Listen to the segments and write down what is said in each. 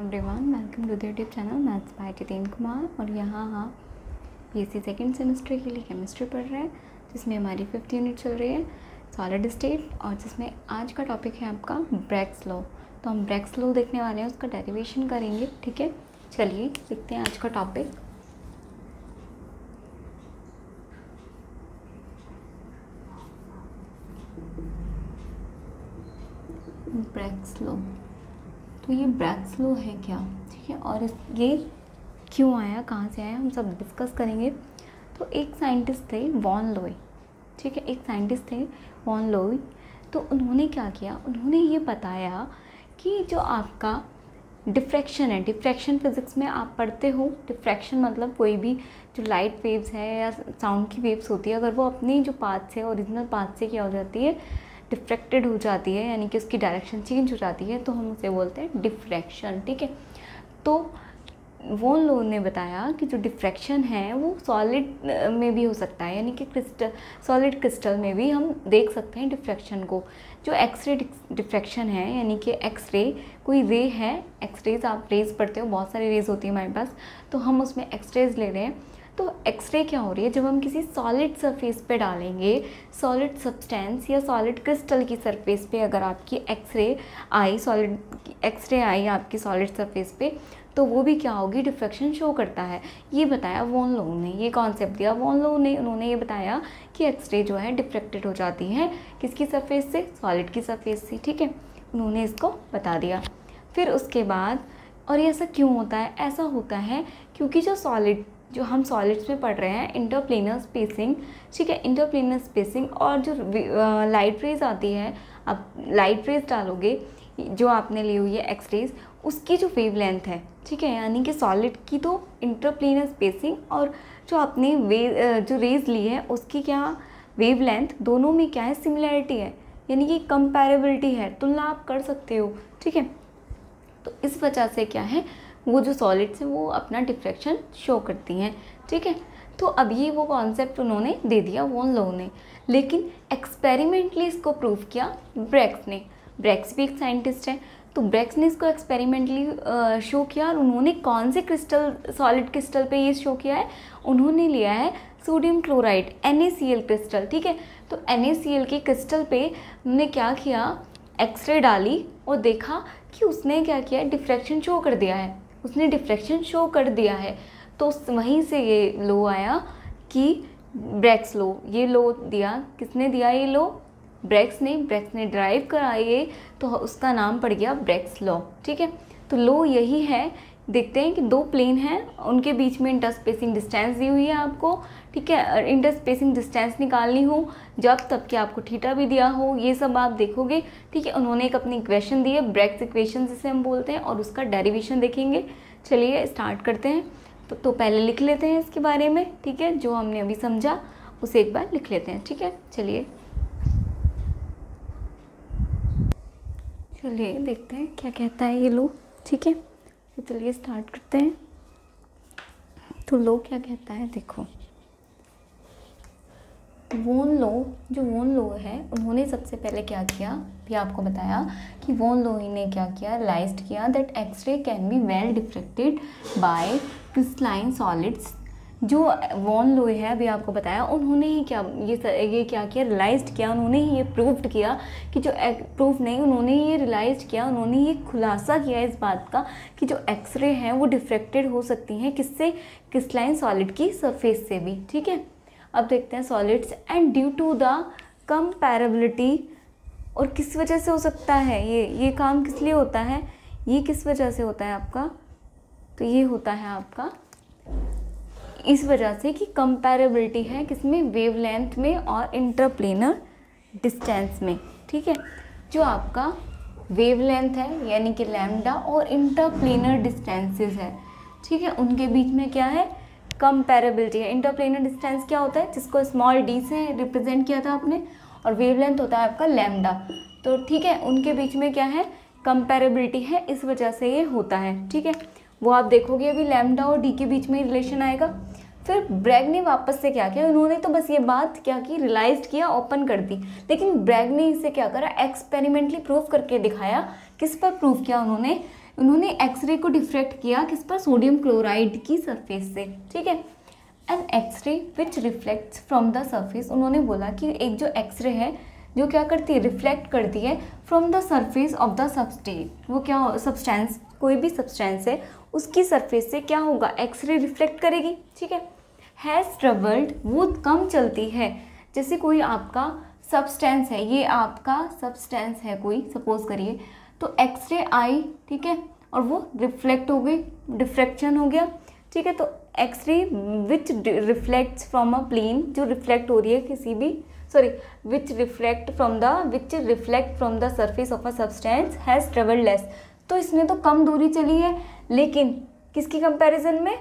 one welcome to YouTube channel maths by Jiten Kumar और यहाँ हाँ बी एस सेकेंड सेमेस्टर के लिए केमिस्ट्री पढ़ रहे हैं जिसमें हमारी फिफ्थ यूनिट चल रही है सॉलिड स्टेट और जिसमें आज का टॉपिक है आपका ब्रैक्स लो तो हम ब्रैक्स लो देखने वाले हैं उसका डेरिवेशन करेंगे ठीक है चलिए लिखते हैं आज का टॉपिक ब्रैक्स लो तो ये ब्रैक्सलो है क्या ठीक है और इस ये क्यों आया कहाँ से आया हम सब डिस्कस करेंगे तो एक साइंटिस्ट थे वॉन लोई ठीक है एक साइंटिस्ट थे वॉन लोई तो उन्होंने क्या किया उन्होंने ये बताया कि जो आपका डिफ्रैक्शन है डिफ्रैक्शन फिज़िक्स में आप पढ़ते हो डिफ्रैक्शन मतलब कोई भी जो लाइट वेव्स है या साउंड की वेव्स होती है अगर वो अपनी जो पाथ से ओरिजिनल पाथ से क्या हो जाती है डिफ्रेक्टेड हो जाती है यानी कि उसकी डायरेक्शन चेंज हो जाती है तो हम उसे बोलते हैं डिफ्रैक्शन ठीक है तो वो लोगों ने बताया कि जो डिफ्रैक्शन है वो सॉलिड में भी हो सकता है यानी कि क्रिस्टल सॉलिड क्रिस्टल में भी हम देख सकते हैं डिफ्रैक्शन को जो एक्सरे डिफ्रैक्शन है यानी कि एक्सरे कोई रे है एक्सरेज आप रेज पढ़ते हो बहुत सारी रेज होती है हमारे पास तो हम उसमें एक्सरेज ले रहे हैं तो एक्सरे क्या हो रही है जब हम किसी सॉलिड सरफेस पे डालेंगे सॉलिड सब्सटेंस या सॉलिड क्रिस्टल की सरफेस पे अगर आपकी एक्सरे आई सॉलिड एक्सरे आई आपकी सॉलिड सरफेस पे तो वो भी क्या होगी डिफ्रेक्शन शो करता है ये बताया वॉन लो ने ये कॉन्सेप्ट दिया वॉन लो ने उन्होंने ये बताया कि एक्सरे जो है डिफ्रेक्टेड हो जाती है किसकी सरफेस से सॉलिड की सरफेस से ठीक है उन्होंने इसको बता दिया फिर उसके बाद और ये ऐसा क्यों होता है ऐसा होता है क्योंकि जो सॉलिड जो हम सॉलिड्स में पढ़ रहे हैं इंटरप्लेनर स्पेसिंग ठीक है इंटरप्लेनर स्पेसिंग और जो लाइट रेज आती है आप लाइट रेज डालोगे जो आपने ली हुई है एक्स रेज उसकी जो वेव लेंथ है ठीक है यानी कि सॉलिड की तो इंटरप्लेनर स्पेसिंग और जो आपने वे जो रेज ली है उसकी क्या वेव लेंथ दोनों में क्या है सिमिलैरिटी है यानी कि कंपेरेबिलिटी है तुलना आप कर सकते हो ठीक है तो इस वजह से क्या है वो जो सॉलिड्स हैं वो अपना डिफ्रैक्शन शो करती हैं ठीक है तो अब ये वो कॉन्सेप्ट उन्होंने दे दिया वो उन लोगों ने लेकिन एक्सपेरिमेंटली इसको प्रूव किया ब्रैक्स ने ब्रैक्स भी एक साइंटिस्ट है तो ब्रैक्स ने इसको एक्सपेरिमेंटली शो किया और उन्होंने कौन से क्रिस्टल सॉलिड क्रिस्टल पे ये शो किया है उन्होंने लिया है सोडियम क्लोराइड एन क्रिस्टल ठीक है तो एन के क्रिस्टल पे उन्होंने क्या किया एक्सरे डाली और देखा कि उसने क्या किया डिफ्रैक्शन शो कर दिया है उसने डिफ्लेक्शन शो कर दिया है तो वहीं से ये लो आया कि ब्रैक्स लो ये लो दिया किसने दिया ये लो ब्रैक्स ने ब्रैक्स ने ड्राइव करा ये तो उसका नाम पड़ गया ब्रैक्स लॉ ठीक है तो लो यही है देखते हैं कि दो प्लेन हैं उनके बीच में इंटरस्पेसिंग डिस्टेंस दी हुई है आपको ठीक है और इंटर स्पेसिंग डिस्टेंस निकालनी हो जब तब के आपको थीटा भी दिया हो ये सब आप देखोगे ठीक है उन्होंने एक अपनी इक्वेशन दी है ब्रेक्स इक्वेशन जिसे हम बोलते हैं और उसका डेरिवेशन देखेंगे चलिए स्टार्ट करते हैं तो, तो पहले लिख लेते हैं इसके बारे में ठीक है जो हमने अभी समझा उसे एक बार लिख लेते हैं ठीक है चलिए चलिए देखते हैं क्या कहता है ये लो ठीक है तो चलिए स्टार्ट करते हैं तो लो क्या कहता है देखो वोन लो जो वोन लो है उन्होंने सबसे पहले क्या किया भी आपको बताया कि वोन लो ने क्या किया रिलाइज किया that X-ray can be well diffracted by crystalline solids जो वॉन लोए है अभी आपको बताया उन्होंने ही क्या ये ये क्या किया रिलाइज किया उन्होंने ही ये प्रूव्ड किया कि जो प्रूफ नहीं उन्होंने ये रिलाइज किया उन्होंने ये खुलासा किया इस बात का कि जो एक्सरे हैं वो डिफ्रेक्टेड हो सकती हैं किससे किसलाइन सॉलिड की सरफेस से भी ठीक है अब देखते हैं solids and due to the comparability और किस वजह से हो सकता है ये ये काम किस लिए होता है ये किस वजह से होता है आपका तो ये होता है आपका इस वजह से कि कंपेरेबिलिटी है किसमें वेवलेंथ में और इंटरप्लेनर डिस्टेंस में ठीक है जो आपका वेवलेंथ है यानी कि लैम्डा और इंटरप्लेनर डिस्टेंसेस है ठीक है उनके बीच में क्या है कंपेरेबिलिटी है इंटरप्लेनर डिस्टेंस क्या होता है जिसको स्मॉल डी से रिप्रेजेंट किया था आपने और वेवलेंथ होता है आपका लैमडा तो ठीक है उनके बीच में क्या है कंपेरेबिलिटी है इस वजह से ये होता है ठीक है वो आप देखोगे अभी लैमडा और डी के बीच में रिलेशन आएगा फिर ब्रैग ने वापस से क्या किया उन्होंने तो बस ये बात क्या की रिलाइज किया ओपन कर दी लेकिन ब्रैग ने इसे क्या करा एक्सपेरिमेंटली प्रूव करके दिखाया किस पर प्रूव किया उन्होंने उन्होंने एक्सरे को डिफ्रेक्ट किया किस पर सोडियम क्लोराइड की सरफेस से ठीक है an X-ray which reflects from the surface उन्होंने बोला कि एक जो एक्सरे है जो क्या करती है रिफ्लेक्ट करती है from the surface of the substrate वो क्या सब्सटेंस कोई भी सब्सटेंस है उसकी सरफेस से क्या होगा एक्सरे रिफ्लेक्ट करेगी ठीक है हैज़ ट्रबल्ड वो कम चलती है जैसे कोई आपका सब्सटेंस है ये आपका सब्सटेंस है कोई सपोज करिए तो एक्सरे आई ठीक है और वो रिफ्लेक्ट हो गई डिफ्रेक्शन हो गया ठीक है तो X-ray which reflects from a plane जो रिफ्लेक्ट हो रही है किसी भी sorry which reflect from the which reflect from the surface of a substance has travel less तो इसने तो कम दूरी चली है लेकिन किसकी कंपेरिजन में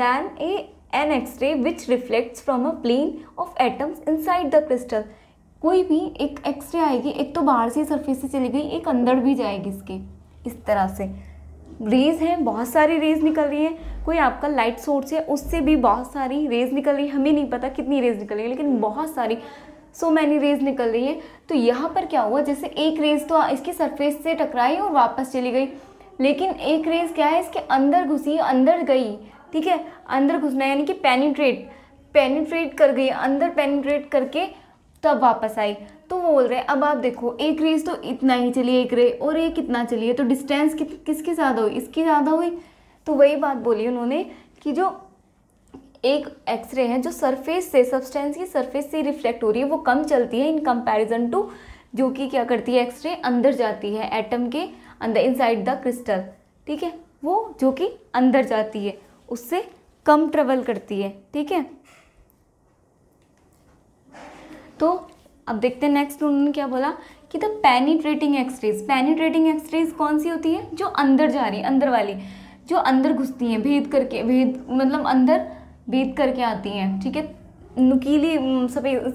than a an X-ray which reflects from a plane of atoms inside the crystal कोई भी एक एक्सरे आएगी एक तो बाहर से सरफेस से चली गई एक अंदर भी जाएगी इसके इस तरह से रेज हैं बहुत सारी रेज निकल रही है कोई आपका लाइट सोर्स है उससे भी बहुत सारी रेज निकल रही है हमें नहीं पता कितनी रेज निकल रही है लेकिन बहुत सारी सो मैनी रेज निकल रही है तो यहाँ पर क्या हुआ जैसे एक रेज तो इसकी सरफेस से टकराई और वापस चली गई लेकिन एक रेज क्या है इसके अंदर घुसी अंदर गई ठीक है अंदर घुसना यानी कि पेनिट्रेट पेनिट्रेट कर गई अंदर पेनिट्रेट करके तब वापस आई तो वो बोल रहे हैं अब आप देखो एक रेस तो इतना ही चली एक रे और एक इतना चली है तो डिस्टेंस कि, किसकी ज़्यादा हुई इसकी ज़्यादा हुई तो वही बात बोली उन्होंने कि जो एक एक्सरे है जो सरफेस से सब्सटेंस की सरफेस से रिफ्लेक्ट हो रही है वो कम चलती है इन कंपैरिजन टू जो कि क्या करती है एक्सरे अंदर जाती है एटम के अंदर इनसाइड द क्रिस्टल ठीक है वो जो कि अंदर जाती है उससे कम ट्रेवल करती है ठीक है तो अब देखते हैं नेक्स्ट उन्होंने क्या बोला कि the penetrating X-rays penetrating X-rays कौन सी होती है जो अंदर जा रही अंदर वाली जो अंदर घुसती हैं भेद करके भेद मतलब अंदर भेद करके आती हैं ठीक है नुकीली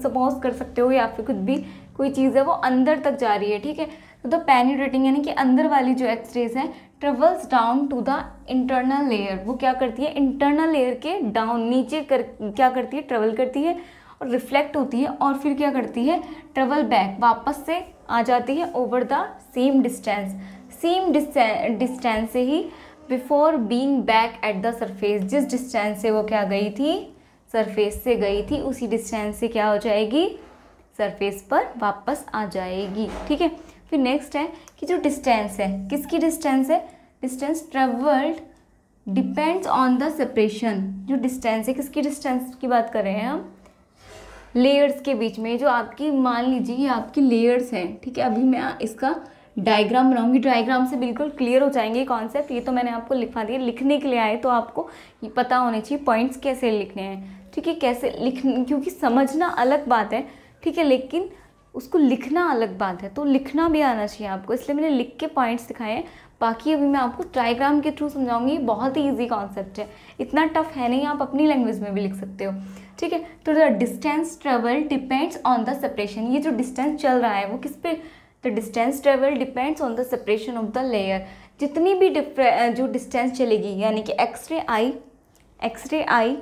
सपोज कर सकते हो या फिर खुद भी कोई चीज़ है वो अंदर तक जा रही है ठीक है तो द ट्रेटिंग यानी कि अंदर वाली जो एक्सरेज है travels down to the internal layer वो क्या करती है इंटरनल लेयर के डाउन नीचे कर क्या करती है ट्रेवल करती है और रिफ्लेक्ट होती है और फिर क्या करती है ट्रेवल बैक वापस से आ जाती है over the same distance same distance से ही before being back at the surface जिस डिस्टेंस से वो क्या गई थी सरफेस से गई थी उसी डिस्टेंस से क्या हो जाएगी सरफेस पर वापस आ जाएगी ठीक है फिर नेक्स्ट है कि जो डिस्टेंस है किसकी डिस्टेंस है distance travelled depends on the separation जो डिस्टेंस है किसकी डिस्टेंस की बात कर रहे हैं हम लेयर्स के बीच में जो आपकी मान लीजिए ये आपकी लेयर्स हैं ठीक है अभी मैं इसका डायग्राम बनाऊंगी डायग्राम से बिल्कुल क्लियर हो जाएंगे कॉन्सेप्ट ये तो मैंने आपको लिखवा दिया लिखने के लिए आए तो आपको पता होने चाहिए पॉइंट्स कैसे लिखने हैं ठीक है कैसे लिख क्योंकि समझना अलग बात है ठीक है लेकिन उसको लिखना अलग बात है तो लिखना भी आना चाहिए आपको इसलिए मैंने लिख के पॉइंट्स दिखाए हैं बाकी अभी मैं आपको डायग्राम के थ्रू समझाऊंगी बहुत ही ईजी कॉन्सेप्ट है इतना टफ है नहीं आप अपनी लैंग्वेज में भी लिख सकते हो ठीक है तो the distance travel depends on the separation ये जो डिस्टेंस चल रहा है वो किस पे the distance travel depends on the separation of the layer जितनी भी जो डिस्टेंस चलेगी यानी कि एक्सरे आई एक्सरे आई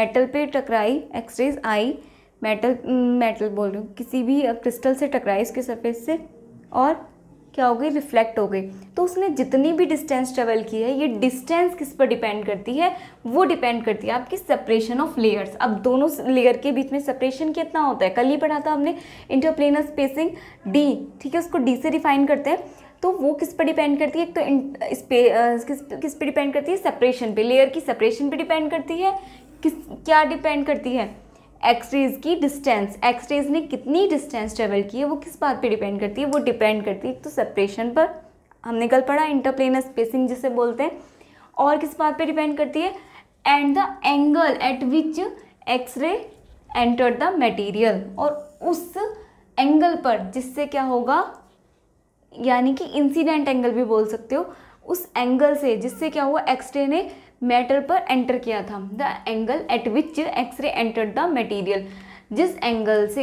मेटल पे टकराई एक्सरेज आई मेटल मेटल बोल रही हूँ किसी भी क्रिस्टल से टकराई इसके सरफेस से और क्या हो गई रिफ्लेक्ट हो गई तो उसने जितनी भी डिस्टेंस ट्रेवल की है ये डिस्टेंस किस पर डिपेंड करती है वो डिपेंड करती है आपकी सेपरेशन ऑफ लेयर्स अब दोनों लेयर के बीच में सेपरेशन कितना होता है कल ही पढ़ा था हमने इंटरप्लेनर स्पेसिंग डी ठीक है उसको डी से डिफाइन करते हैं तो वो किस पर डिपेंड करती है एक तो इन, किस किस पर डिपेंड करती है सेपरेशन पे लेयर की सेपरेशन पे डिपेंड करती है किस क्या डिपेंड करती है एक्सरेज की डिस्टेंस एक्सरेज ने कितनी डिस्टेंस ट्रेवल की है वो किस बात पे डिपेंड करती है वो डिपेंड करती है एक तो सेपरेशन पर हमने कल पढ़ा इंटरप्लेनर स्पेसिंग जिसे बोलते हैं और किस बात पे डिपेंड करती है and the angle at which X-ray enter the material और उस एंगल पर जिससे क्या होगा यानी कि इंसिडेंट एंगल भी बोल सकते हो उस एंगल से जिससे क्या हुआ एक्सरे ने मैटर पर एंटर किया था the angle at which X-ray enter the material जिस एंगल से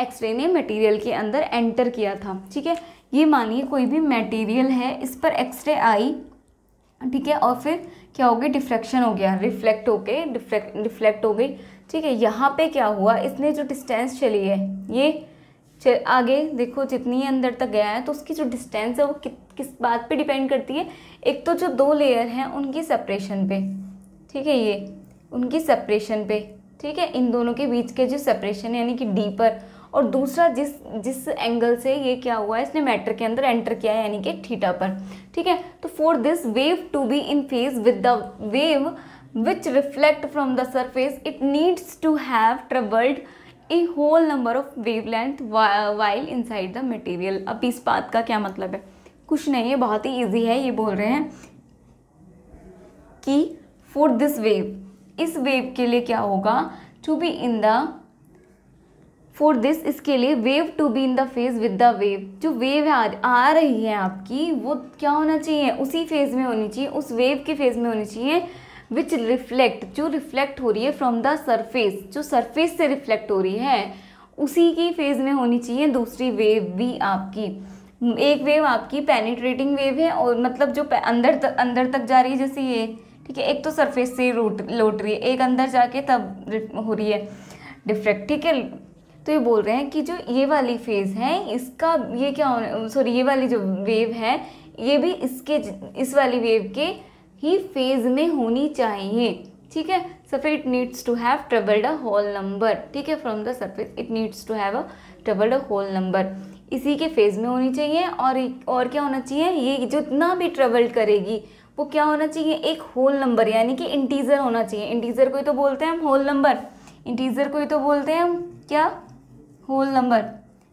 एक्सरे ने मटीरियल के अंदर एंटर किया था ठीक है ये मानिए कोई भी मटीरियल है इस पर एक्सरे आई ठीक है और फिर क्या हो गई डिफ्रेक्शन हो गया रिफ्लेक्ट हो गए डिफ्लेक्ट हो गई ठीक है यहाँ पे क्या हुआ इसने जो डिस्टेंस चली है ये आगे देखो जितनी अंदर तक गया है तो उसकी जो डिस्टेंस है वो कितनी किस बात पे डिपेंड करती है एक तो जो दो लेयर हैं उनकी सेपरेशन पे ठीक है ये उनकी सेपरेशन पे ठीक है इन दोनों के बीच के जो सेपरेशन है यानी कि डीपर और दूसरा जिस जिस एंगल से ये क्या हुआ है इसने मैटर के अंदर एंटर किया है यानी कि थीटा पर ठीक है तो for this wave to be in phase with the wave which reflect from the surface it needs to have travelled a whole number of wavelength while inside the material अब इस बात का क्या मतलब है कुछ नहीं है बहुत ही ईजी है ये बोल रहे हैं कि फॉर दिस वेव इस वेव के लिए क्या होगा to be in the for this इसके लिए wave to be in the phase with the wave जो वेव आ, आ रही है आपकी वो क्या होना चाहिए उसी फेज में होनी चाहिए उस वेव के फेज में होनी चाहिए विच रिफ्लेक्ट जो रिफ्लेक्ट हो रही है फ्रॉम द सरफेस जो सरफेस से रिफ्लेक्ट हो रही है उसी की फेज में होनी चाहिए दूसरी वेव भी आपकी एक वेव आपकी पेनिट्रेटिंग वेव है और मतलब जो अंदर तक अंदर तक जा रही है जैसे ये ठीक है एक तो सरफेस से रोट लौट रही है एक अंदर जाके तब हो रही है डिफ्रेक्ट ठीक है तो ये बोल रहे हैं कि जो ये वाली फेज़ है इसका ये क्या सॉरी ये वाली जो वेव है ये भी इसके इस वाली वेव के ही फेज़ में होनी चाहिए ठीक है surface it needs to have travelled a whole number ठीक है from the surface it needs to have a travelled a whole number इसी के फेज़ में होनी चाहिए और और क्या होना चाहिए ये जितना भी ट्रेवल करेगी वो क्या होना चाहिए एक होल नंबर यानी कि इंटीज़र होना चाहिए इंटीज़र को ही तो बोलते हैं हम होल नंबर इंटीज़र को ही तो बोलते हैं हम क्या होल नंबर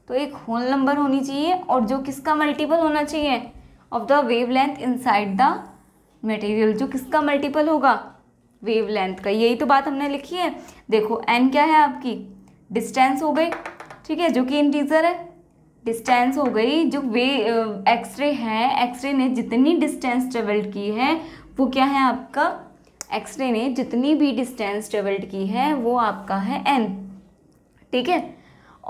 तो एक होल नंबर होनी चाहिए और जो किसका मल्टीपल होना चाहिए of the wavelength side the material जो किसका मल्टीपल होगा वेव लेंथ का यही तो बात हमने लिखी है देखो एन क्या है आपकी डिस्टेंस हो गई ठीक है जो कि इंटीजर है डिस्टेंस हो गई जो वे एक्सरे हैं एक्सरे ने जितनी डिस्टेंस ट्रेवल्ड की है वो क्या है आपका एक्सरे ने जितनी भी डिस्टेंस ट्रेवल्ड की है वो आपका है एन ठीक है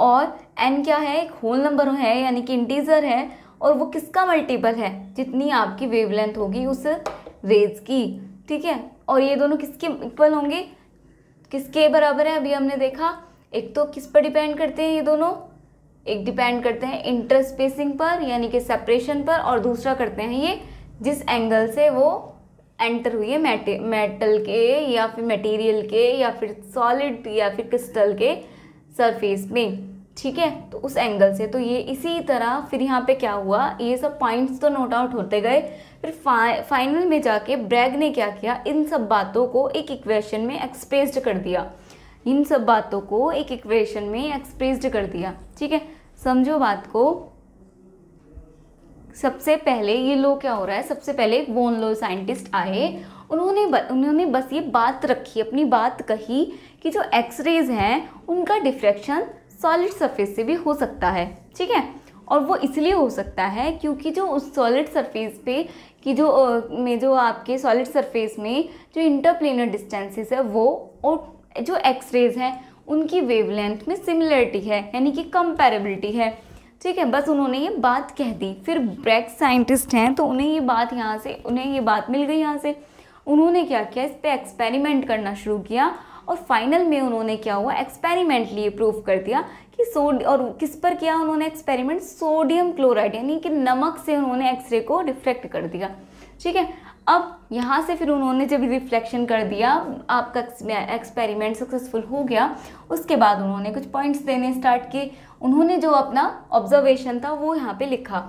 और एन क्या है एक होल नंबर है यानी कि इंटीजर है और वो किसका मल्टीपल है जितनी आपकी वेवलेंथ होगी उस रेज की ठीक है और ये दोनों किसके इक्वल होंगे किसके बराबर है अभी हमने देखा एक तो किस पर डिपेंड करते हैं ये दोनों एक डिपेंड करते हैं इंटरस्पेसिंग पर यानी कि सेपरेशन पर और दूसरा करते हैं ये जिस एंगल से वो एंटर हुई है मेटल के या फिर मटेरियल के या फिर सॉलिड या फिर क्रिस्टल के सरफेस में ठीक है तो उस एंगल से तो ये इसी तरह फिर यहाँ पे क्या हुआ ये सब पॉइंट्स तो नोट आउट होते गए फिर फा, फाइनल में जाके ब्रैग ने क्या किया इन सब बातों को एक इक्वेशन में एक्सप्रेस्ड कर दिया इन सब बातों को एक इक्वेशन में एक्सप्रेस्ड कर दिया ठीक है समझो बात को सबसे पहले ये लो क्या हो रहा है सबसे पहले एक बोन लो साइंटिस्ट आए उन्होंने ब, उन्होंने बस ये बात रखी अपनी बात कही कि जो एक्सरेज हैं उनका डिफ्रैक्शन सॉलिड सरफेस से भी हो सकता है ठीक है और वो इसलिए हो सकता है क्योंकि जो उस सॉलिड सरफेस पे कि जो में जो आपके सॉलिड सरफेस में जो इंटरप्लेनर डिस्टेंसेस है वो और जो एक्स रेज हैं उनकी वेवलेंथ में सिमिलरिटी है यानी कि कंपेरेबिलिटी है ठीक है बस उन्होंने ये बात कह दी फिर ब्रैक साइंटिस्ट हैं तो उन्हें ये बात यहाँ से उन्हें ये बात मिल गई यहाँ से उन्होंने क्या किया इस पर एक्सपेरिमेंट करना शुरू किया और फाइनल में उन्होंने क्या हुआ एक्सपेरिमेंट लिए प्रूव कर दिया कि सोड और किस पर किया उन्होंने एक्सपेरिमेंट सोडियम क्लोराइड यानी कि नमक से उन्होंने एक्सरे को रिफ्लेक्ट कर दिया ठीक है अब यहाँ से फिर उन्होंने जब रिफ्लेक्शन कर दिया आपका एक्सपेरिमेंट सक्सेसफुल हो गया उसके बाद उन्होंने कुछ पॉइंट्स देने स्टार्ट किए उन्होंने जो अपना ऑब्जर्वेशन था वो यहाँ पे लिखा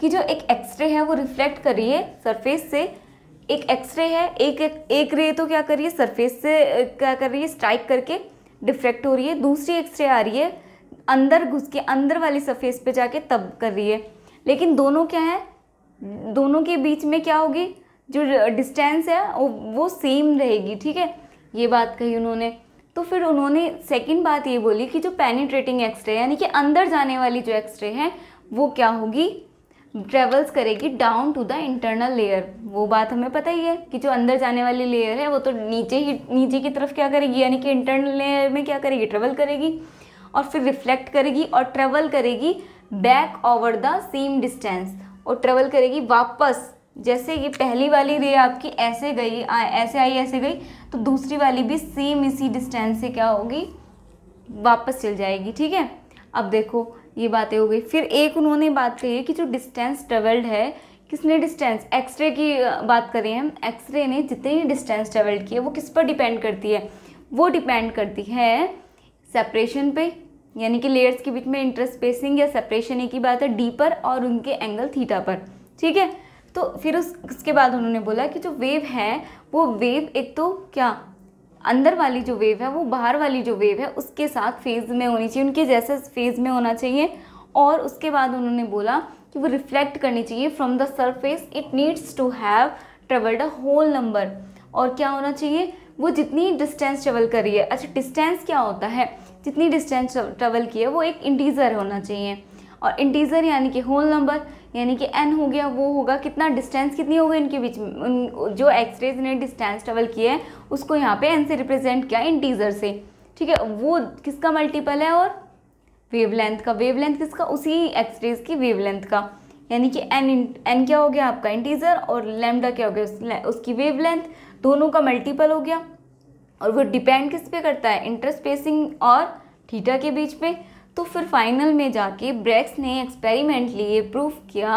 कि जो एक एक्सरे है वो रिफ्लेक्ट करिए सरफेस से एक एक्सरे है एक एक, रे तो क्या करिए सरफेस से क्या कर रही है स्ट्राइक करके डिफ्रेक्ट हो रही है दूसरी एक्सरे आ रही है अंदर घुस के अंदर वाली सरफेस पे जाके तब कर रही है लेकिन दोनों क्या है दोनों के बीच में क्या होगी जो डिस्टेंस है वो वो सेम रहेगी ठीक है ये बात कही उन्होंने तो फिर उन्होंने सेकंड बात ये बोली कि जो पेनिट्रेटिंग एक्सरे यानी कि अंदर जाने वाली जो एक्सरे है वो क्या होगी ट्रेवल्स करेगी down to the internal layer वो बात हमें पता ही है कि जो अंदर जाने वाली लेयर है वो तो नीचे ही नीचे की तरफ क्या करेगी यानी कि इंटरनल लेयर में क्या करेगी ट्रेवल करेगी और फिर रिफ्लेक्ट करेगी और ट्रेवल करेगी back over the same distance और ट्रेवल करेगी वापस जैसे ये पहली वाली रे आपकी ऐसे गई आ, ऐसे आई ऐसे गई तो दूसरी वाली भी सेम इसी डिस्टेंस से क्या होगी वापस चल जाएगी ठीक है अब देखो ये बातें हो गई फिर एक उन्होंने बात कही कि जो डिस्टेंस ट्रेवल्ड है किसने डिस्टेंस एक्सरे की बात करें हम एक्सरे ने जितनी डिस्टेंस ट्रेवल्ड की है वो किस पर डिपेंड करती है वो डिपेंड करती है सेपरेशन पे यानी कि लेयर्स के बीच में इंटरस्पेसिंग या सेपरेशन एक ही बात है डीपर और उनके एंगल थीटा पर ठीक है तो फिर उस उसके बाद उन्होंने बोला कि जो वेव है वो वेव एक तो क्या अंदर वाली जो वेव है वो बाहर वाली जो वेव है उसके साथ फेज़ में होनी चाहिए उनके जैसे फेज़ में होना चाहिए और उसके बाद उन्होंने बोला कि वो रिफ्लेक्ट करनी चाहिए from the surface it needs to have travelled a whole number और क्या होना चाहिए वो जितनी डिस्टेंस ट्रेवल करी है अच्छा डिस्टेंस क्या होता है जितनी डिस्टेंस ट्रेवल की है वो एक इंटीज़र होना चाहिए और इंटीज़र यानी कि होल नंबर यानी कि एन हो गया वो होगा कितना डिस्टेंस कितनी होगी इनके बीच में जो एक्सरेज ने डिस्टेंस ट्रेवल किया है उसको यहाँ पे एन से रिप्रेजेंट किया इंटीजर से ठीक है वो किसका मल्टीपल है और वेवलेंथ का वेवलेंथ किसका उसी एक्सरेज की वेवलेंथ का यानी कि एन एन क्या हो गया आपका इंटीजर और लेमडा क्या हो गया उस, उसकी वेव दोनों का मल्टीपल हो गया और वो डिपेंड किस पे करता है इंटरस्पेसिंग और थीटा के बीच पे तो फिर फाइनल में जाके ब्रेक्स ने एक्सपेरिमेंट लिए प्रूफ किया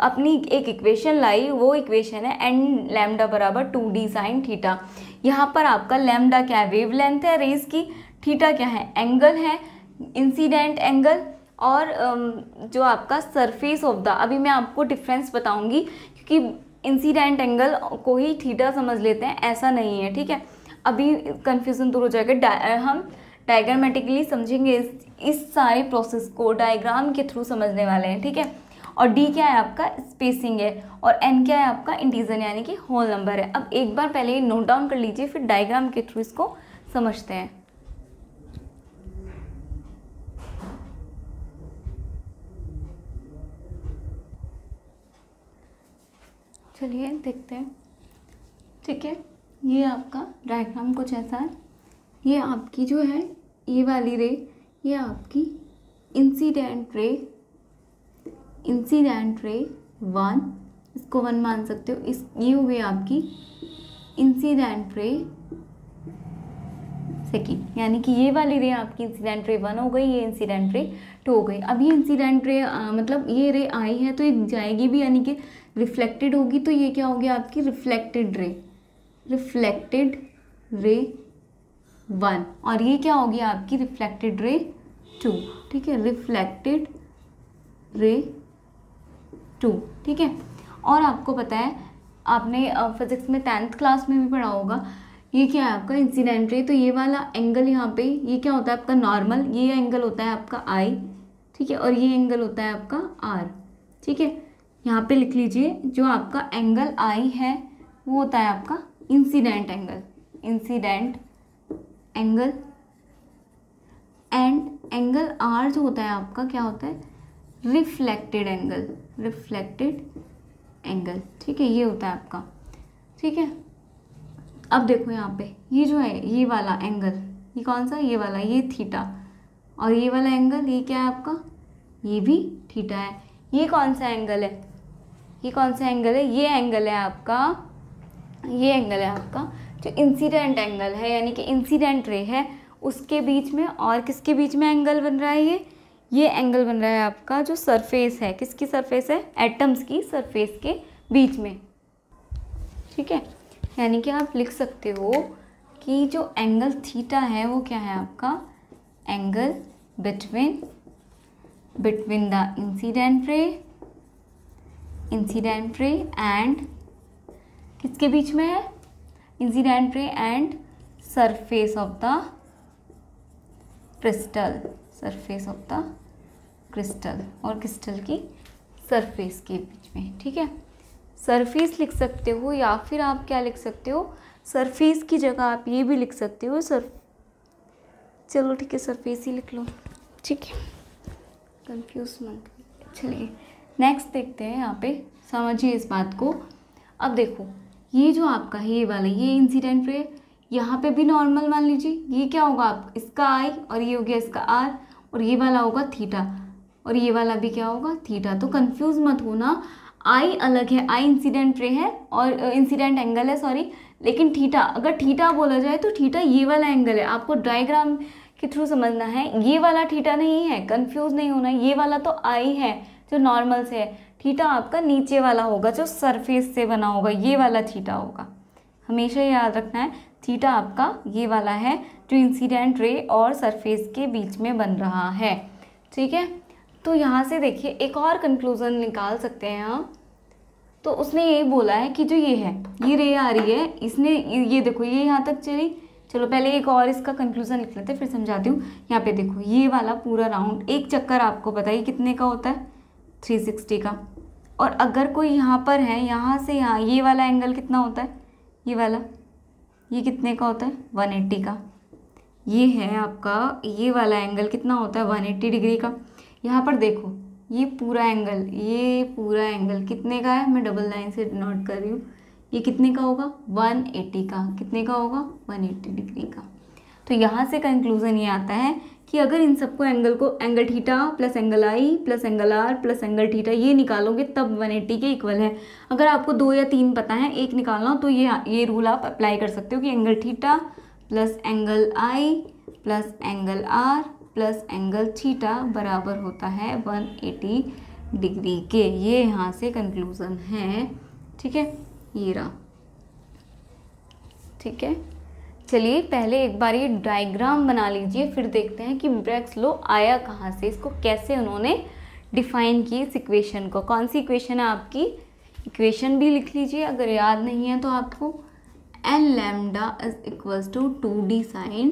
अपनी एक इक्वेशन लाई वो इक्वेशन है एन लैमडा बराबर टू डी साइन थीटा यहाँ पर आपका लैमडा क्या है वेव लेंथ है रेस की थीटा क्या है एंगल है इंसिडेंट एंगल और um, जो आपका सरफेस ऑफ द अभी मैं आपको डिफरेंस बताऊंगी क्योंकि इंसिडेंट एंगल को ही थीटा समझ लेते हैं ऐसा नहीं है ठीक है अभी कन्फ्यूज़न दूर हो जाएगा हम डायग्रामेटिकली समझेंगे इस सारे प्रोसेस को डायग्राम के थ्रू समझने वाले हैं ठीक है और डी क्या है आपका स्पेसिंग है और एन क्या है आपका इंटीजन यानी कि होल नंबर है अब एक बार पहले ये नोट डाउन कर लीजिए फिर डायग्राम के थ्रू इसको समझते हैं चलिए देखते हैं ठीक है ये आपका डायग्राम कुछ ऐसा है ये आपकी जो है ये वाली रे ये आपकी इंसीडेंट रे इंसीडेंट रे वन इसको वन मान सकते हो इस ये हो गई आपकी इंसीडेंट रे सेकेंड यानी कि ये वाली रे आपकी इंसीडेंट रे वन हो गई ये इंसीडेंट रे टू हो गई अब ये इंसीडेंट रे आ, मतलब ये रे आई है तो ये जाएगी भी यानी कि रिफ्लेक्टेड होगी तो ये क्या हो गया आपकी reflected ray reflected ray one और ये क्या होगी आपकी रिफ्लेक्टेड रे टू ठीक है रिफ्लेक्टेड रे टू ठीक है और आपको पता है आपने फिजिक्स में टेंथ क्लास में भी पढ़ा होगा ये क्या है आपका इंसिडेंट रे तो ये वाला एंगल यहाँ पे ये क्या होता है आपका नॉर्मल ये एंगल होता है आपका आई ठीक है और ये एंगल होता है आपका आर ठीक है यहाँ पे लिख लीजिए जो आपका एंगल आई है वो होता है आपका incident angle incident angle and angle R जो होता है आपका क्या होता है रिफ्लेक्टेड एंगल रिफ्लेक्टेड एंगल ठीक है ये होता है आपका ठीक है अब देखो यहाँ पे ये जो है ये वाला एंगल ये कौन सा ये वाला ये थीटा और ये वाला एंगल ये क्या है आपका ये भी थीटा है ये कौन सा एंगल है ये कौन सा एंगल है ये एंगल है आपका ये एंगल है आपका जो इंसिडेंट एंगल है यानी कि इंसिडेंट रे है उसके बीच में और किसके बीच में एंगल बन रहा है ये ये एंगल बन रहा है आपका जो सरफेस है किसकी सरफेस है एटम्स की सरफेस के बीच में ठीक है यानी कि आप लिख सकते हो कि जो एंगल थीटा है वो क्या है आपका angle between between the incident ray incident ray and किसके बीच में है incident ray and surface of the crystal surface of the crystal और क्रिस्टल की सरफेस के बीच में ठीक है सरफेस लिख सकते हो या फिर आप क्या लिख सकते हो सरफेस की जगह आप ये भी लिख सकते हो सर चलो ठीक है सरफेस ही लिख लो ठीक है कंफ्यूज मत चलिए नेक्स्ट देखते हैं यहाँ पे समझिए इस बात को अब देखो ये जो आपका है ये वाला ये इंसिडेंट रे यहाँ पे भी नॉर्मल मान लीजिए ये क्या होगा आप इसका आई और ये हो गया इसका आर और ये वाला होगा थीटा और ये वाला भी क्या होगा थीटा तो कंफ्यूज मत होना आई अलग है आई इंसिडेंट रे है और इंसिडेंट एंगल है सॉरी लेकिन थीटा अगर थीटा बोला जाए तो थीटा ये वाला एंगल है आपको डायग्राम के थ्रू समझना है ये वाला थीटा नहीं है कन्फ्यूज नहीं होना ये वाला तो आई है जो नॉर्मल से है थीटा आपका नीचे वाला होगा जो सरफेस से बना होगा ये वाला थीटा होगा हमेशा याद रखना है थीटा आपका ये वाला है जो इंसिडेंट रे और सरफेस के बीच में बन रहा है ठीक है तो यहाँ से देखिए एक और कंक्लूज़न निकाल सकते हैं हम तो उसने यही बोला है कि जो ये है ये रे आ रही है इसने ये देखो ये यहाँ तक चली चलो पहले एक और इसका कंक्लूज़न लिख लेते फिर समझाती हूँ यहाँ पे देखो ये वाला पूरा राउंड एक चक्कर आपको पता ही कितने का होता है 360 का और अगर कोई यहाँ पर है यहाँ से यहाँ ये वाला एंगल कितना होता है ये वाला ये कितने का होता है 180 का ये है आपका ये वाला एंगल कितना होता है 180 डिग्री का यहाँ पर देखो ये पूरा एंगल ये पूरा एंगल कितने का है मैं डबल लाइन से नोट कर रही हूँ ये कितने का होगा 180 का कितने का होगा 180 डिग्री का तो यहाँ से कंक्लूज़न ये आता है कि अगर इन सबको एंगल को angle theta plus angle I plus angle R plus angle theta ये निकालोगे तब 180 के इक्वल है अगर आपको दो या तीन पता है एक निकालना तो ये ये रूल आप अप्लाई कर सकते हो कि angle theta plus angle I plus angle R plus angle theta बराबर होता है 180 डिग्री के ये यहाँ से कंक्लूज़न है ठीक है ये रहा ठीक है चलिए पहले एक बार ये डायग्राम बना लीजिए फिर देखते हैं कि ब्रेक्स लो आया कहाँ से इसको कैसे उन्होंने डिफाइन की इस इक्वेशन को कौन सी इक्वेशन है आपकी इक्वेशन भी लिख लीजिए अगर याद नहीं है तो आपको N lambda is equals to two D sine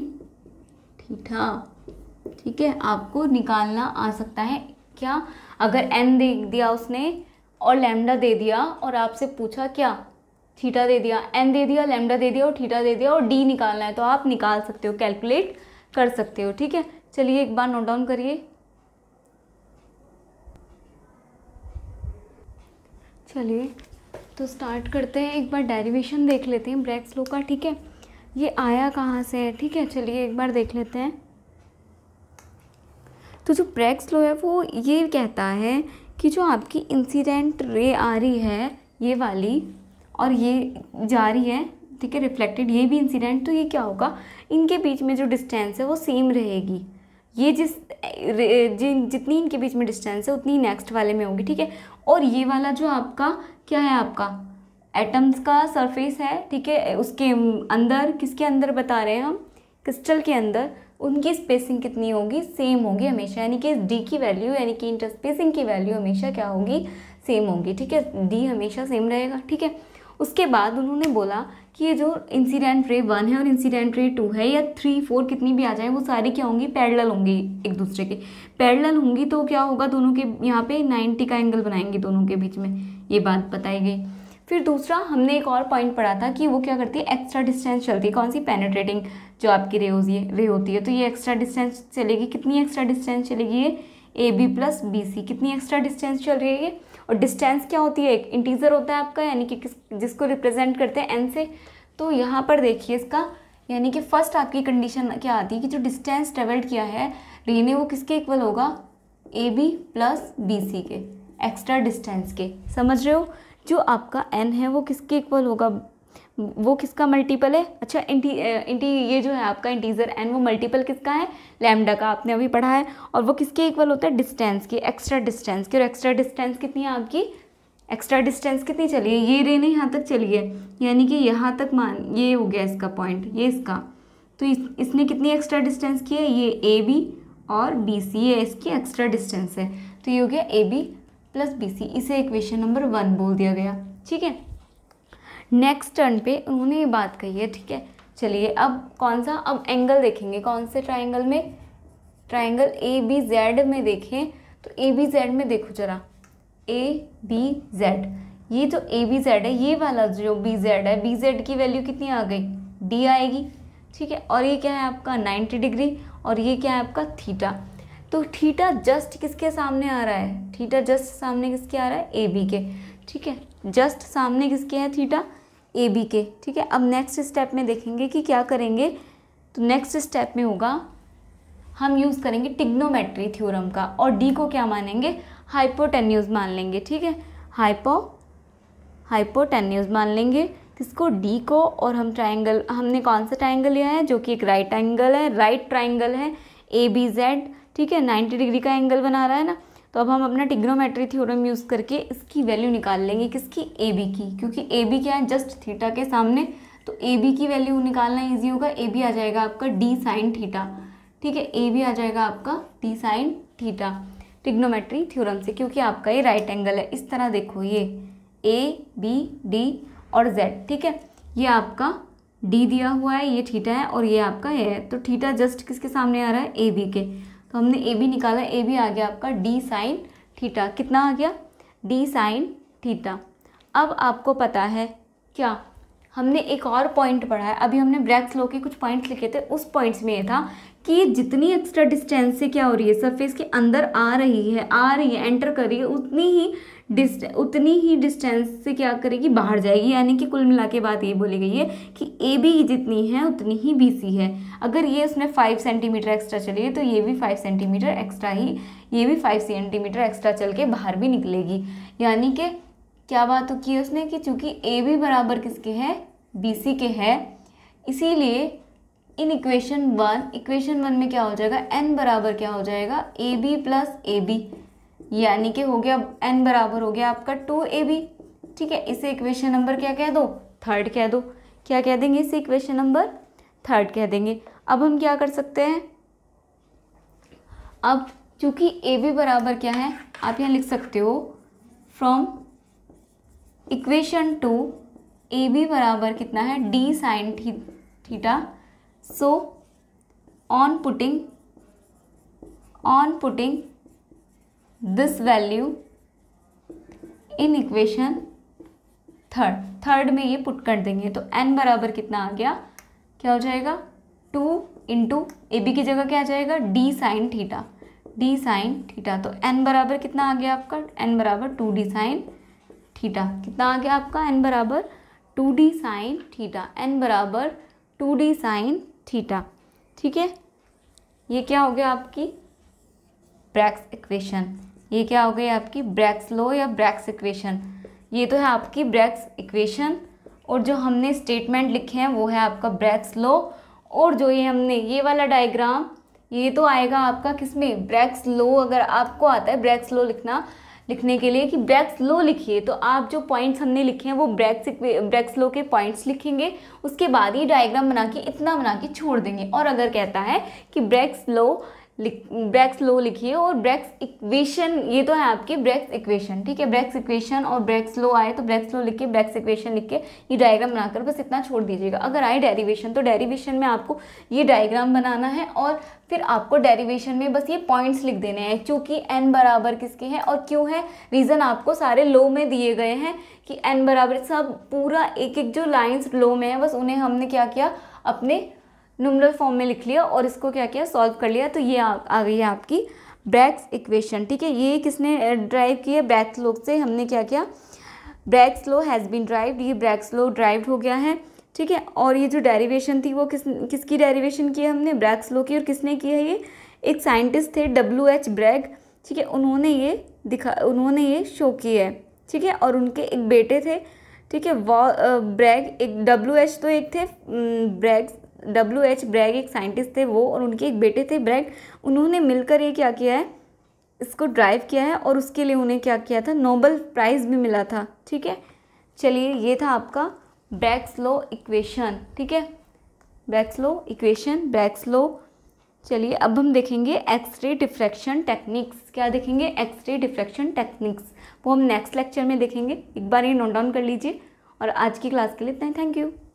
theta ठीक है आपको निकालना आ सकता है क्या अगर एन दे दिया उसने और लेमडा दे दिया और आपसे पूछा क्या थीटा दे दिया एन दे दिया लेमडा दे दिया और थीटा दे दिया और डी निकालना है तो आप निकाल सकते हो कैलकुलेट कर सकते हो ठीक है चलिए एक बार नोट डाउन करिए चलिए तो स्टार्ट करते हैं एक बार डेरिवेशन देख लेते हैं ब्रैक्स लो का ठीक है ये आया कहाँ से है ठीक है चलिए एक बार देख लेते हैं तो जो ब्रैक्स लो है वो ये कहता है कि जो आपकी इंसिडेंट रे आ रही है ये वाली और ये जा रही है ठीक है रिफ्लेक्टेड ये भी इंसिडेंट तो ये क्या होगा इनके बीच में जो डिस्टेंस है वो सेम रहेगी ये जिस जिन जितनी इनके बीच में डिस्टेंस है उतनी नेक्स्ट वाले में होगी ठीक है और ये वाला जो आपका क्या है आपका एटम्स का सरफेस है ठीक है उसके अंदर किसके अंदर बता रहे हैं हम क्रिस्टल के अंदर उनकी स्पेसिंग कितनी होगी सेम होगी हमेशा यानी कि डी की वैल्यू यानी कि इंटरस्पेसिंग की वैल्यू हमेशा क्या होगी सेम होगी ठीक है डी हमेशा सेम रहेगा ठीक है उसके बाद उन्होंने बोला कि ये जो इंसिडेंट रे वन है और इंसिडेंट रे टू है या थ्री फोर कितनी भी आ जाए वो सारी क्या होंगी पैरल होंगी एक दूसरे के पैरल होंगी तो क्या होगा दोनों के यहाँ पे नाइन्टी का एंगल बनाएंगे दोनों के बीच में ये बात बताई गई फिर दूसरा हमने एक और पॉइंट पढ़ा था कि वो क्या करती है एक्स्ट्रा डिस्टेंस चलती है कौन सी पेनेट्रेटिंग जो आपकी रे होती है रे होती है तो ये एक्स्ट्रा डिस्टेंस चलेगी कितनी एक्स्ट्रा डिस्टेंस चलेगी ये A B plus B C कितनी एक्स्ट्रा डिस्टेंस चल रही है ये और डिस्टेंस क्या होती है एक इंटीजर होता है आपका यानी कि किस जिसको रिप्रेजेंट करते हैं एन से तो यहाँ पर देखिए इसका यानी कि फर्स्ट आपकी कंडीशन क्या आती है कि जो डिस्टेंस ट्रेवल्ड किया है रे ने वो किसके इक्वल होगा A B plus B C के एक्स्ट्रा डिस्टेंस के समझ रहे हो जो आपका एन है वो किसके इक्वल होगा वो किसका मल्टीपल है अच्छा इंटी इंटी ये जो है आपका इंटीजर एन वो मल्टीपल किसका है लैमडा का आपने अभी पढ़ा है और वो किसके इक्वल होता है डिस्टेंस की एक्स्ट्रा डिस्टेंस की और एक्स्ट्रा डिस्टेंस कितनी है आपकी एक्स्ट्रा डिस्टेंस कितनी चली है ये रेने यहाँ तक चली है यानी कि यहाँ तक मान ये हो गया इसका पॉइंट ये इसका तो इस, इसने कितनी एक्स्ट्रा डिस्टेंस की है ये ए बी और बी सी ये इसकी एक्स्ट्रा डिस्टेंस है तो ये हो गया A B plus B C इसे इक्वेशन नंबर वन बोल दिया गया ठीक है नेक्स्ट टर्न पे उन्होंने ये बात कही है ठीक है चलिए अब कौन सा अब एंगल देखेंगे कौन से ट्राइंगल में ट्राइंगल ए बी जेड में देखें तो ए बी जेड में देखो जरा ए बी जेड ये जो ए बी जेड है ये वाला जो बी जेड है बी जेड की वैल्यू कितनी आ गई डी आएगी ठीक है और ये क्या है आपका 90 डिग्री और ये क्या है आपका थीटा तो थीटा जस्ट किसके सामने आ रहा है थीटा जस्ट सामने किसके आ रहा है ए बी के ठीक है जस्ट सामने किसके है थीटा ए बी के ठीक है अब नेक्स्ट स्टेप में देखेंगे कि क्या करेंगे तो नेक्स्ट स्टेप में होगा हम यूज़ करेंगे टिग्नोमेट्री थ्योरम का और डी को क्या मानेंगे हाइपोटेन्यूज मान लेंगे ठीक है हाइपो हाइपोटेन्यूज मान लेंगे किसको डी को और हम ट्राइंगल हमने कौन सा ट्राइंगल लिया है जो कि एक राइट एंगल है राइट ट्राइंगल है ए बी जेड ठीक है नाइन्टी डिग्री का एंगल बना रहा है ना तो अब हम अपना टिग्नोमेट्री थ्योरम यूज़ करके इसकी वैल्यू निकाल लेंगे किसकी ए बी की क्योंकि ए बी क्या है जस्ट थीटा के सामने तो ए बी की वैल्यू निकालना ईजी होगा ए बी आ जाएगा आपका डी साइन थीटा ठीक है ए बी आ जाएगा आपका D sine theta trigonometry theorem से क्योंकि आपका ये राइट एंगल है इस तरह देखो ये ए बी डी और जेड ठीक है ये आपका डी दिया हुआ है ये थीटा है और ये आपका ए है तो थीटा जस्ट किसके सामने आ रहा है ए बी के तो हमने ए बी निकाला ए बी आ गया आपका डी साइन थीटा कितना आ गया डी साइन थीटा अब आपको पता है क्या हमने एक और पॉइंट पढ़ा है अभी हमने ब्रैक्स लो के कुछ पॉइंट्स लिखे थे उस पॉइंट्स में ये था कि जितनी एक्स्ट्रा डिस्टेंस से क्या हो रही है सरफेस के अंदर आ रही है आ रही है एंटर कर रही है उतनी ही डिस्ट उतनी ही डिस्टेंस से क्या करेगी बाहर जाएगी यानी कि कुल मिला के बात ये बोली गई है कि ए बी जितनी है उतनी ही बी सी है अगर ये उसमें फाइव सेंटीमीटर एक्स्ट्रा चली है तो ये भी फाइव सेंटीमीटर एक्स्ट्रा ही ये भी फाइव सेंटीमीटर एक्स्ट्रा चल के बाहर भी निकलेगी यानी कि क्या बात की है उसने कि चूँकि ए भी बराबर किसके है बी सी के है इसीलिए इन इक्वेशन वन इक्वेशन वन में क्या हो जाएगा एन बराबर क्या हो जाएगा A B plus A B यानी कि हो गया एन बराबर हो गया आपका टू ए बी ठीक है इसे इक्वेशन नंबर क्या कह दो थर्ड कह दो क्या कह देंगे इसे इक्वेशन नंबर थर्ड कह देंगे अब हम क्या कर सकते हैं अब चूँकि ए बी बराबर क्या है आप यहाँ लिख सकते हो from equation two A B बराबर कितना है डी साइन थी, theta so on putting on putting this value in equation third third में ये पुट कर देंगे तो एन बराबर कितना आ गया क्या हो जाएगा टू इंटू ए बी की जगह क्या आ जाएगा D sine theta D sine theta तो एन बराबर कितना आ गया आपका एन बराबर टू डी साइन थीटा कितना आ गया आपका एन बराबर two D sine theta N बराबर टू डी साइन थीटा ठीक है ये क्या हो गया आपकी ब्रैक्स इक्वेशन ये क्या हो गई आपकी ब्रैक्स लो या ब्रैक्स इक्वेशन ये तो है आपकी ब्रैक्स इक्वेशन और जो हमने स्टेटमेंट लिखे हैं वो है आपका ब्रैक्स लो और जो ये हमने ये वाला डायग्राम ये तो आएगा आपका किसमें ब्रैक्स लो अगर आपको आता है ब्रैक्स लो लिखना लिखने के लिए कि ब्रैक्स लो लिखिए तो आप जो पॉइंट्स हमने लिखे हैं वो ब्रैक्स ब्रैक्स लो के पॉइंट्स लिखेंगे उसके बाद ही डायग्राम बना के इतना बना के छोड़ देंगे और अगर कहता है कि ब्रैक्स लो ब्रैक्स लो लिखिए और ब्रैक्स इक्वेशन ये तो है आपकी ब्रैक्स इक्वेशन ठीक है ब्रैक्स इक्वेशन और ब्रैक्स लो आए तो ब्रैक्स लो लिख के ब्रैक्स इक्वेशन लिख के ये डायग्राम बनाकर बस इतना छोड़ दीजिएगा अगर आए डेरिवेशन तो डेरिवेशन में आपको ये डायग्राम बनाना है और फिर आपको डेरिवेशन में बस ये पॉइंट्स लिख देने हैं क्योंकि एन बराबर किसके हैं और क्यों है रीज़न आपको सारे लो में दिए गए हैं कि एन बराबर सब पूरा एक एक जो लाइन्स लो में है बस उन्हें हमने क्या किया अपने नुमरल फॉर्म में लिख लिया और इसको क्या किया सॉल्व कर लिया तो ये आ, आ गई है आपकी ब्रैक्स इक्वेशन ठीक है ये किसने ड्राइव किया है ब्रैक्स लो से हमने क्या किया Bragg's law has been derived ये ब्रैक्स लो ड्राइव्ड हो गया है ठीक है और ये जो डेरिवेशन थी वो किस किसकी डेरिवेशन की है हमने ब्रैक्स लो की और किसने की है ये एक साइंटिस्ट थे डब्ल्यू एच ब्रैग ठीक है उन्होंने ये दिखा उन्होंने ये शो किया है ठीक है और उनके एक बेटे थे ठीक है वॉ ब्रैग एक डब्ल्यू एच तो एक थे ब्रैग्स डब्ल्यू एच ब्रैग एक साइंटिस्ट थे वो और उनके एक बेटे थे ब्रैग उन्होंने मिलकर ये क्या किया है इसको ड्राइव किया है और उसके लिए उन्हें क्या किया था नोबल प्राइज़ भी मिला था ठीक है चलिए ये था आपका ब्रैक्स लो इक्वेशन ठीक है Bragg's law equation Bragg's law चलिए अब हम देखेंगे एक्सरे डिफ्रैक्शन टेक्निक्स क्या देखेंगे एक्सरे डिफ्रैक्शन टेक्निक्स वो हम नेक्स्ट लेक्चर में देखेंगे एक बार ये नोट डाउन कर लीजिए और आज की क्लास के लिए इतना थैंक यू